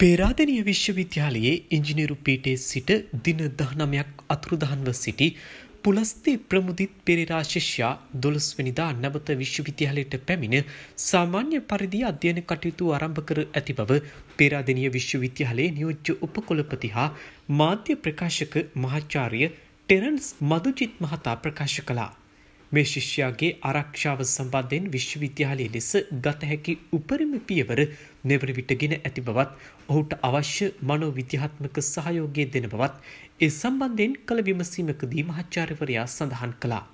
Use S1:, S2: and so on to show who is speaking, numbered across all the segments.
S1: පේරාදනිය විශ්වවිද්‍යාලයේ ඉංජිනේරු පීටේ සිට දින දහනමයක් අතුරුදහන්ව සිටි පුලස්තේ ප්‍රමුදිත් පෙරරාශිෂ්‍යා දොළස්වනිදා නැවත විශ්වවිද්‍යාලයට පැමිණ සාමාන්‍ය පරිදි අධ්‍යයන කටයුතු ආරම්භ කර ඇති බව පේරාදනිය විශ්වවිද්‍යාලයේ නියෝජ්‍ය උපකොළපති හා මාධ්‍ය ප්‍රකාශක මහාචාර්ය ටෙරන්ස් මදුජිත් මහතා ප්‍රකාශ කළා. මේ ශිෂ්‍යයාගේ ආරක්ෂාව සම්බන්ධයෙන් විශ්වවිද්‍යාලය ලෙස ගත හැකි උපරිම පියවර මෙවර විටගෙන ඇති බවත් ඔහුට අවශ්‍ය මනෝවිද්‍යාත්මක සහයෝගය දෙන බවත් ඒ සම්බන්ධයෙන් කළ විමසීමකදී මහාචාර්යවරයා සඳහන් කළා.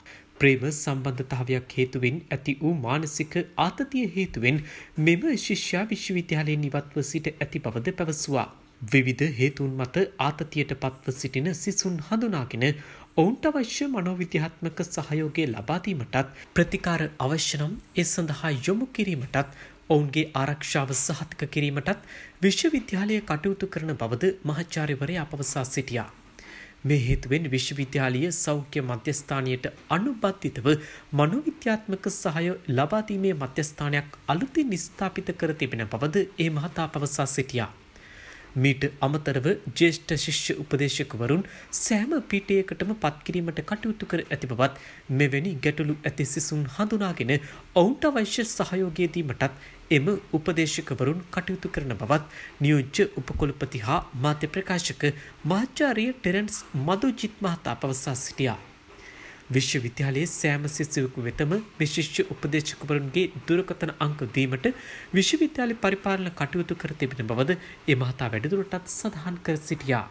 S1: ප්‍රේම සම්බන්ධතාවයක් හේතුවෙන් ඇති වූ මානසික ආතතිය හේතුවෙන් මෙම ශිෂ්‍යා විශ්වවිද්‍යාලයෙන් ඉවත්ව සිට ඇති බවද පැවසුවා. විවිධ හේතුන් මත ආතතියට පත්ව සිටින සිසුන් හඳුනාගෙන ඔවුන්ට අවශ්‍ය මනෝවිද්‍යාත්මක සහයෝගය ලබාදීමටත් ප්‍රතිකාර අවශ්‍යනම් ඒ සඳහා යොමු කිරීමටත් ඔවුන්ගේ ආරක්ෂාව සහතික කිරීමටත් විශ්වවිද්‍යාලය කටයුතු කරන බවද මහචාරිවරයා පවසා සිටියා. මේ හේතුවෙන් විශ්වවිද්‍යාලීය සෞඛ්‍ය මධ්‍යස්ථානයට අනුබද්ධිතව මනෝවිද්‍යාත්මක සහය ලබාදීමේ මධ්‍යස්ථානයක් අලුතින් නිස්ථාපිත කර තිබෙන බවද ඒ මහතා පවසා සිටියා. මීට අමතරව ජේෂ්ඨ ශිෂ්‍ය උපදේශකවරුන් සෑම පීඨයකටම පත්කිරීමට කටයුතු කර ඇති බවත් මෙවැනි ගැටලු ඇති සිසුන් හඳුනාගෙන ඔවුන්ට අවශ්‍ය සහයෝගය දීමටත් එම උපදේශකවරුන් කටයුතු කරන බවත් නියෝජ්‍ය උපකුලපති හා මාධ්‍ය ප්‍රකාශක මාචාර්ය ටෙරන්ස් මදුජිත් මහතා පවසා සිටියා. විශ්වවිද්‍යාලයේ සෑම සිසුවෙකු වෙතම මේ ශිෂ්‍ය උපදේශකවරුන්ගේ දුරකථන අංක දීමට විශ්වවිද්‍යාල පරිපාලන කටයුතු කර තිබෙන බවද ඒ මහතා වැඩිදුරටත් සඳහන් කර සිටියා.